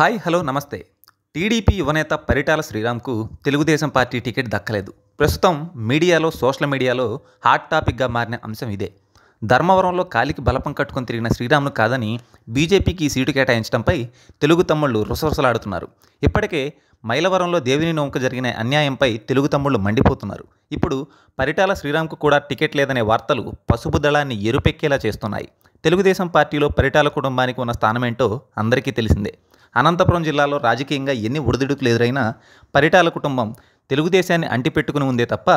hi hello నమస్తే TDP యువనేత పరిటాల శ్రీరామ్కు తెలుగుదేశం పార్టీ టికెట్ దక్కలేదు ప్రస్తుతం మీడియాలో సోషల్ మీడియాలో హాట్ టాపిక్గా మారిన అంశం ఇదే ధర్మవరంలో కాలికి బలపం కట్టుకొని తిరిగిన శ్రీరామ్ను కాదని బీజేపీకి సీటు కేటాయించడంపై తెలుగు తమ్ముళ్ళు రుసరుసలాడుతున్నారు ఇప్పటికే మైలవరంలో దేవిని నోముకు జరిగిన అన్యాయంపై తెలుగు తమ్ముళ్ళు మండిపోతున్నారు ఇప్పుడు పరిటాల శ్రీరామ్కు కూడా టికెట్ లేదనే వార్తలు పసుపు దళాన్ని ఎరుపెక్కేలా చేస్తున్నాయి తెలుగుదేశం పార్టీలో పరిటాల కుటుంబానికి ఉన్న స్థానమేంటో అందరికీ తెలిసిందే అనంతపురం జిల్లాలో రాజకీయంగా ఎన్ని ఒడిదుడుకులు ఎదురైనా పరిటాల కుటుంబం తెలుగుదేశాన్ని అంటిపెట్టుకుని ఉందే తప్ప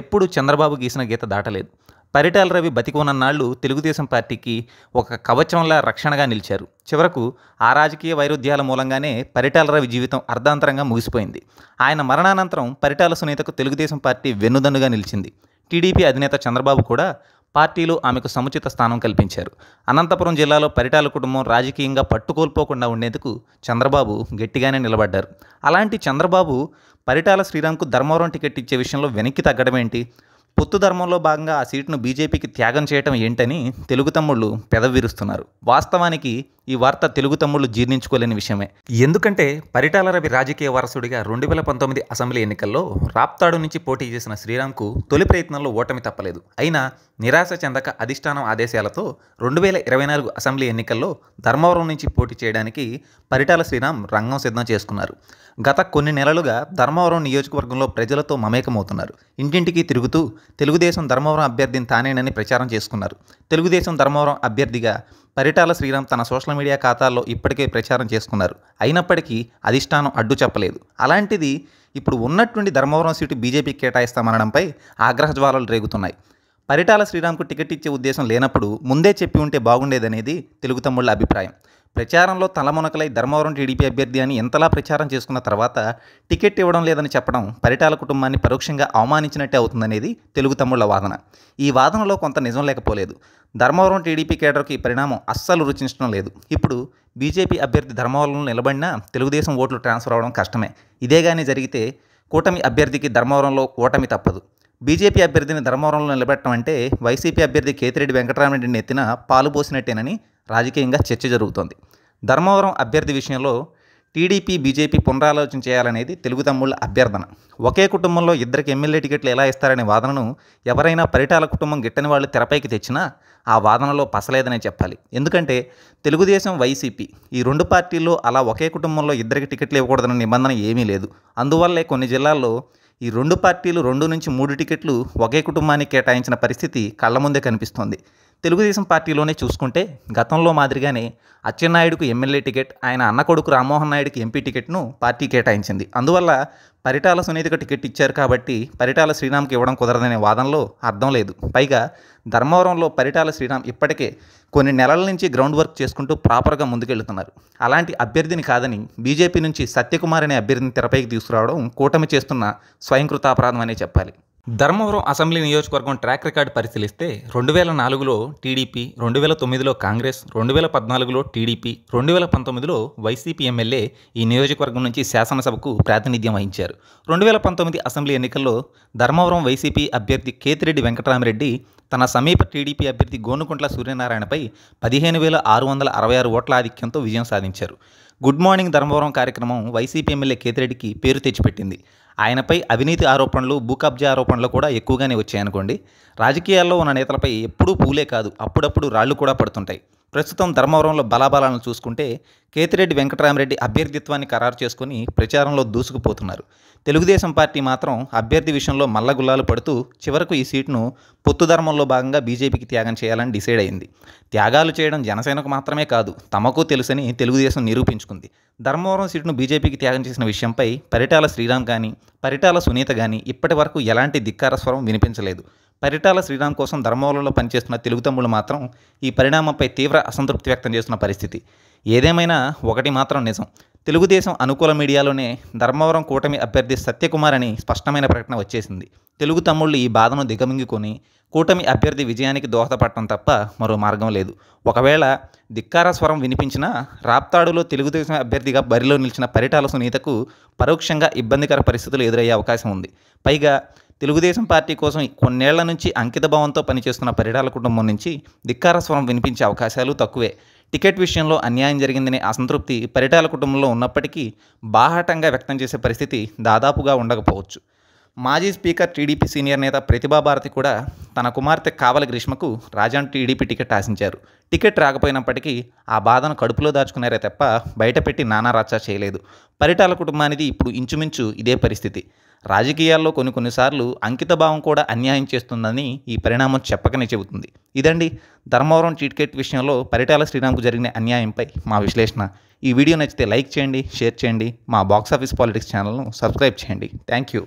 ఎప్పుడూ చంద్రబాబు గీసిన గీత దాటలేదు పరిటాల రవి బతికున్నన్నాళ్ళు తెలుగుదేశం పార్టీకి ఒక కవచంలా రక్షణగా నిలిచారు చివరకు ఆ రాజకీయ వైరుధ్యాల మూలంగానే పరిటాల రవి జీవితం అర్ధాంతరంగా ముగిసిపోయింది ఆయన మరణానంతరం పరిటాల సునీతకు తెలుగుదేశం పార్టీ వెన్నుదన్నుగా నిలిచింది టీడీపీ అధినేత చంద్రబాబు కూడా పార్టీలు ఆమెకు సముచిత స్థానం కల్పించారు అనంతపురం జిల్లాలో పరిటాల కుటుంబం రాజకీయంగా పట్టుకోల్పోకుండా ఉండేందుకు చంద్రబాబు గట్టిగానే నిలబడ్డారు అలాంటి చంద్రబాబు పరిటాల శ్రీరామ్కు ధర్మవరం టికెట్ ఇచ్చే విషయంలో వెనక్కి తగ్గడం ఏంటి పొత్తు ధర్మంలో భాగంగా ఆ సీటును బీజేపీకి త్యాగం చేయటం ఏంటని తెలుగు తమ్ముళ్ళు పెదవిరుస్తున్నారు వాస్తవానికి ఈ వార్త తెలుగు తమ్ముళ్ళు జీర్ణించుకోలేని విషయమే ఎందుకంటే పరిటాల రవి రాజకీయ వారసుడిగా రెండు వేల పంతొమ్మిది అసెంబ్లీ ఎన్నికల్లో రాప్తాడు నుంచి పోటీ చేసిన శ్రీరామ్కు తొలి ప్రయత్నంలో ఓటమి తప్పలేదు అయినా నిరాశ చెందక అధిష్టానం ఆదేశాలతో రెండు వేల ఇరవై నాలుగు అసెంబ్లీ ఎన్నికల్లో ధర్మవరం నుంచి పోటీ చేయడానికి పరిటాల శ్రీరామ్ రంగం సిద్ధం చేసుకున్నారు గత కొన్ని నెలలుగా ధర్మవరం నియోజకవర్గంలో ప్రజలతో మమేకమవుతున్నారు ఇంటింటికి తిరుగుతూ తెలుగుదేశం ధర్మవరం అభ్యర్థిని తానేనని ప్రచారం చేసుకున్నారు తెలుగుదేశం ధర్మవరం అభ్యర్థిగా పరిటాల శ్రీరామ్ తన సోషల్ మీడియా ఖాతాల్లో ఇప్పటికే ప్రచారం చేసుకున్నారు అయినప్పటికీ అధిష్టానం అడ్డు చెప్పలేదు అలాంటిది ఇప్పుడు ఉన్నటువంటి ధర్మవరం సీటు బీజేపీకి కేటాయిస్తామనడంపై ఆగ్రహ జ్వాలలు రేగుతున్నాయి పరిటాల శ్రీరామ్కు టికెట్ ఇచ్చే ఉద్దేశం లేనప్పుడు ముందే చెప్పి ఉంటే బాగుండేదనేది తెలుగు తమ్ముళ్ల అభిప్రాయం ప్రచారంలో తలమునకలై ధర్మవరం టీడీపీ అభ్యర్థి అని ఎంతలా ప్రచారం చేసుకున్న తర్వాత టికెట్ ఇవ్వడం లేదని చెప్పడం పరిటాల కుటుంబాన్ని పరోక్షంగా అవమానించినట్టే అవుతుందనేది తెలుగు తమ్ముళ్ల వాదన ఈ వాదనలో కొంత నిజం లేకపోలేదు ధర్మవరం టీడీపీ కేడర్కి పరిణామం అస్సలు రుచించడం లేదు ఇప్పుడు బీజేపీ అభ్యర్థి ధర్మవరంలో నిలబడినా తెలుగుదేశం ఓట్లు ట్రాన్స్ఫర్ అవడం కష్టమే ఇదే కానీ జరిగితే కూటమి అభ్యర్థికి ధర్మవరంలో ఓటమి తప్పదు బీజేపీ అభ్యర్థిని ధర్మవరంలో నిలబెట్టడం అంటే వైసీపీ అభ్యర్థి కేతిరెడ్డి వెంకటరామరెడ్డిని ఎత్తిన పాలు పోసినట్టేనని రాజకీయంగా చర్చ జరుగుతోంది ధర్మవరం అభ్యర్థి విషయంలో టీడీపీ బీజేపీ పునరాలోచన చేయాలనేది తెలుగు తమ్ముళ్ళ అభ్యర్థన ఒకే కుటుంబంలో ఇద్దరికి ఎమ్మెల్యే టికెట్లు ఎలా ఇస్తారనే వాదనను ఎవరైనా పరిటాల కుటుంబం గిట్టని వాళ్ళు తెరపైకి తెచ్చినా ఆ వాదనలో పసలేదనే చెప్పాలి ఎందుకంటే తెలుగుదేశం వైసీపీ ఈ రెండు పార్టీల్లో అలా ఒకే కుటుంబంలో ఇద్దరికి టికెట్లు ఇవ్వకూడదన్న నిబంధన ఏమీ లేదు అందువల్లే కొన్ని జిల్లాల్లో ఈ రెండు పార్టీలు రెండు నుంచి మూడు టికెట్లు ఒకే కుటుంబానికి కేటాయించిన పరిస్థితి కళ్ళ ముందే కనిపిస్తోంది తెలుగుదేశం పార్టీలోనే చూసుకుంటే గతంలో మాదిరిగానే అచ్చెన్నాయుడుకు ఎమ్మెల్యే టికెట్ ఆయన అన్న కొడుకు రామ్మోహన్ నాయుడుకి ఎంపీ టికెట్ను పార్టీ కేటాయించింది అందువల్ల పరిటాల సునీతకు టికెట్ ఇచ్చారు కాబట్టి పరిటాల శ్రీరామ్కి ఇవ్వడం కుదరదనే వాదనలో అర్థం లేదు పైగా ధర్మవరంలో పరిటాల శ్రీరామ్ ఇప్పటికే కొన్ని నెలల నుంచి గ్రౌండ్ వర్క్ చేసుకుంటూ ప్రాపర్గా ముందుకెళ్తున్నారు అలాంటి అభ్యర్థిని కాదని బీజేపీ నుంచి సత్యకుమార్ అనే అభ్యర్థిని తెరపైకి తీసుకురావడం కూటమి చేస్తున్న స్వయంకృతాపరాధం అనే చెప్పాలి ధర్మవరం అసెంబ్లీ నియోజకవర్గం ట్రాక్ రికార్డ్ పరిశీలిస్తే రెండు వేల నాలుగులో టీడీపీ రెండు వేల తొమ్మిదిలో కాంగ్రెస్ రెండు వేల పద్నాలుగులో టీడీపీ రెండు వేల పంతొమ్మిదిలో వైసీపీ ఎమ్మెల్యే ఈ నియోజకవర్గం నుంచి శాసనసభకు ప్రాతినిధ్యం వహించారు రెండు వేల పంతొమ్మిది అసెంబ్లీ ఎన్నికల్లో ధర్మవరం వైసీపీ అభ్యర్థి కేతిరెడ్డి వెంకటరామిరెడ్డి తన సమీప టీడీపీ అభ్యర్థి గోనుకుంట్ల సూర్యనారాయణపై పదిహేను వేల ఆరు వందల అరవై ఆరు ఓట్ల ఆధిక్యంతో విజయం సాధించారు గుడ్ మార్నింగ్ ధర్మవరం కార్యక్రమం వైసీపీ ఎమ్మెల్యే కేతిరెడ్డికి పేరు తెచ్చిపెట్టింది ఆయనపై అవినీతి ఆరోపణలు భూకబ్జా ఆరోపణలు కూడా ఎక్కువగానే వచ్చాయనుకోండి రాజకీయాల్లో ఉన్న నేతలపై ఎప్పుడూ పూలే కాదు అప్పుడప్పుడు రాళ్ళు కూడా పడుతుంటాయి ప్రస్తుతం ధర్మవరంలో బలాబలాలను చూసుకుంటే కేతిరెడ్డి వెంకటరామరెడ్డి అభ్యర్థిత్వాన్ని ఖరారు చేసుకుని ప్రచారంలో దూసుకుపోతున్నారు తెలుగుదేశం పార్టీ మాత్రం అభ్యర్థి విషయంలో మల్లగుల్లాలు పడుతూ చివరకు ఈ సీట్ను పొత్తు ధర్మంలో భాగంగా బీజేపీకి త్యాగం చేయాలని డిసైడ్ అయింది త్యాగాలు చేయడం జనసేనకు మాత్రమే కాదు తమకు తెలుసని తెలుగుదేశం నిరూపించుకుంది ధర్మవరం సీటును బీజేపీకి త్యాగం చేసిన విషయంపై పరిటాల శ్రీరామ్ కానీ పరిటాల సునీత కానీ ఇప్పటి వరకు ఎలాంటి ధిక్కార స్వరం వినిపించలేదు పరిటాల శ్రీరామ్ కోసం ధర్మవరంలో పనిచేస్తున్న తెలుగు తమ్ముళ్ళు మాత్రం ఈ పరిణామంపై తీవ్ర అసంతృప్తి వ్యక్తం చేస్తున్న పరిస్థితి ఏదేమైనా ఒకటి మాత్రం నిజం తెలుగుదేశం అనుకూల మీడియాలోనే ధర్మవరం కూటమి అభ్యర్థి సత్యకుమార్ అని స్పష్టమైన ప్రకటన వచ్చేసింది తెలుగు తమ్ముళ్ళు ఈ బాధను దిగమింగుకొని కూటమి అభ్యర్థి విజయానికి దోహదపడటం తప్ప మరో మార్గం లేదు ఒకవేళ ధిక్కార స్వరం వినిపించినా రాప్తాడులో తెలుగుదేశం అభ్యర్థిగా బరిలో నిలిచిన పరిటాల సునీతకు పరోక్షంగా ఇబ్బందికర పరిస్థితులు ఎదురయ్యే అవకాశం ఉంది పైగా తెలుగుదేశం పార్టీ కోసం కొన్నేళ్ల నుంచి అంకిత భావంతో పనిచేస్తున్న పరిడాల కుటుంబం నుంచి ధిక్కార స్వరం వినిపించే అవకాశాలు తక్కువే టికెట్ విషయంలో అన్యాయం జరిగిందనే అసంతృప్తి పరిటాల కుటుంబంలో ఉన్నప్పటికీ బాహాటంగా వ్యక్తం చేసే పరిస్థితి దాదాపుగా ఉండకపోవచ్చు మాజీ స్పీకర్ టీడీపీ సీనియర్ నేత ప్రతిభాభారతి కూడా తన కుమార్తె కావల గ్రీష్మకు రాజాన్ టీడీపీ టికెట్ ఆశించారు టికెట్ రాకపోయినప్పటికీ ఆ బాధను కడుపులో దాచుకున్నారే తప్ప బయటపెట్టి నానా రచ్చ చేయలేదు పరిటాల కుటుంబానికి ఇప్పుడు ఇంచుమించు ఇదే పరిస్థితి రాజకీయాల్లో కొన్ని కొన్నిసార్లు అంకితభావం కూడా అన్యాయం చేస్తుందని ఈ పరిణామం చెప్పకనే చెబుతుంది ఇదండి ధర్మవరం చీట్కెట్ విషయంలో పరిటాల శ్రీరామ్కు జరిగిన అన్యాయంపై మా విశ్లేషణ ఈ వీడియో నచ్చితే లైక్ చేయండి షేర్ చేయండి మా బాక్సాఫీస్ పాలిటిక్స్ ఛానల్ను సబ్స్క్రైబ్ చేయండి థ్యాంక్ యూ